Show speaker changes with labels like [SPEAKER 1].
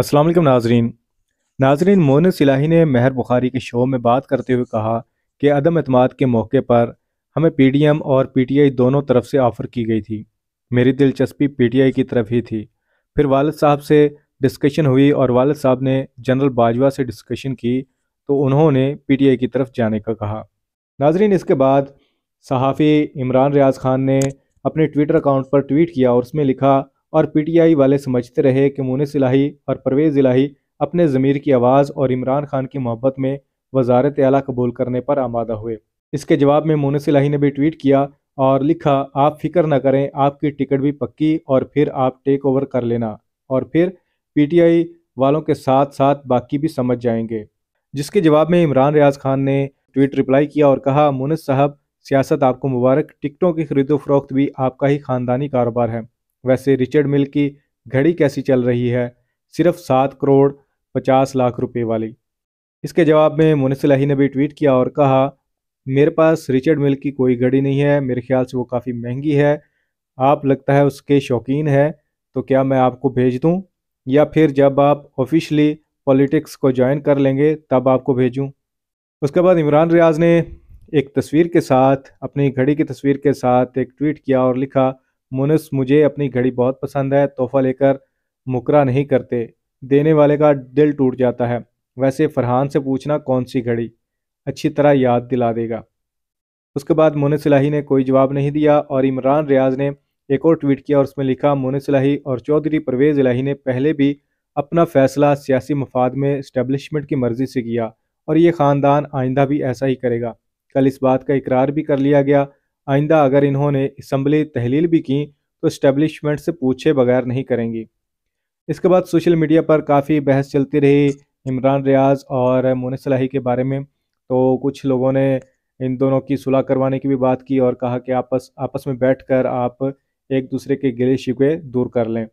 [SPEAKER 1] अस्सलाम वालेकुम नाजरीन नाजरीन मोन सिलाही ने महर बुखारी के शो में बात करते हुए कहा कि अदम अतमाद के मौके पर हमें पी डी एम और पी टी आई दोनों तरफ से ऑफ़र की गई थी मेरी दिलचस्पी पी टी आई की तरफ ही थी फिर वालद साहब से डिस्कशन हुई और वालद साहब ने जनरल बाजवा से डिस्कशन की तो उन्होंने पी टी आई की तरफ जाने का कहा नाजरीन इसके बाद सहाफ़ी इमरान रियाज खान ने अपने ट्विटर अकाउंट पर ट्वीट किया और उसमें लिखा और पीटीआई वाले समझते रहे कि मुनिस इलाही और परवेज़ इलाही अपने ज़मीर की आवाज़ और इमरान खान की मोहब्बत में वजारत आला कबूल करने पर आमादा हुए इसके जवाब में मुनिस इलाही ने भी ट्वीट किया और लिखा आप फिक्र न करें आपकी टिकट भी पक्की और फिर आप टेक ओवर कर लेना और फिर पीटीआई वालों के साथ साथ बाकी भी समझ जाएंगे जिसके जवाब में इमरान रियाज खान ने ट्वीट रिप्लाई किया और कहा मुनिस साहब सियासत आपको मुबारक टिकटों की खरीदो फरोख्त भी आपका ही खानदानी कारोबार है वैसे रिचर्ड मिल की घड़ी कैसी चल रही है सिर्फ सात करोड़ पचास लाख रुपए वाली इसके जवाब में मुनसिल ने भी ट्वीट किया और कहा मेरे पास रिचर्ड मिल की कोई घड़ी नहीं है मेरे ख्याल से वो काफ़ी महंगी है आप लगता है उसके शौकीन है तो क्या मैं आपको भेज दूँ या फिर जब आप ऑफिशली पॉलिटिक्स को ज्वाइन कर लेंगे तब आपको भेजूँ उसके बाद इमरान रियाज ने एक तस्वीर के साथ अपनी घड़ी की तस्वीर के साथ एक ट्वीट किया और लिखा मुनस मुझे अपनी घड़ी बहुत पसंद है तोहफा लेकर मुकरा नहीं करते देने वाले का दिल टूट जाता है वैसे फरहान से पूछना कौन सी घड़ी अच्छी तरह याद दिला देगा उसके बाद मुनस इलाही ने कोई जवाब नहीं दिया और इमरान रियाज ने एक और ट्वीट किया और उसमें लिखा मुनस इलाही और चौधरी परवेज़ इलाही ने पहले भी अपना फैसला सियासी मफाद में इस्टेबलिशमेंट की मर्ज़ी से किया और ये ख़ानदान आइंदा भी ऐसा ही करेगा कल इस बात का इकरार भी कर लिया गया आइंदा अगर इन्होंने इसम्बली तहलील भी की तो इस्टेब्लिशमेंट से पूछे बगैर नहीं करेंगी इसके बाद सोशल मीडिया पर काफ़ी बहस चलती रही इमरान रियाज और मोन सलाही के बारे में तो कुछ लोगों ने इन दोनों की सुलह करवाने की भी बात की और कहा कि आपस आपस में बैठकर आप एक दूसरे के गिले शिकवे दूर कर लें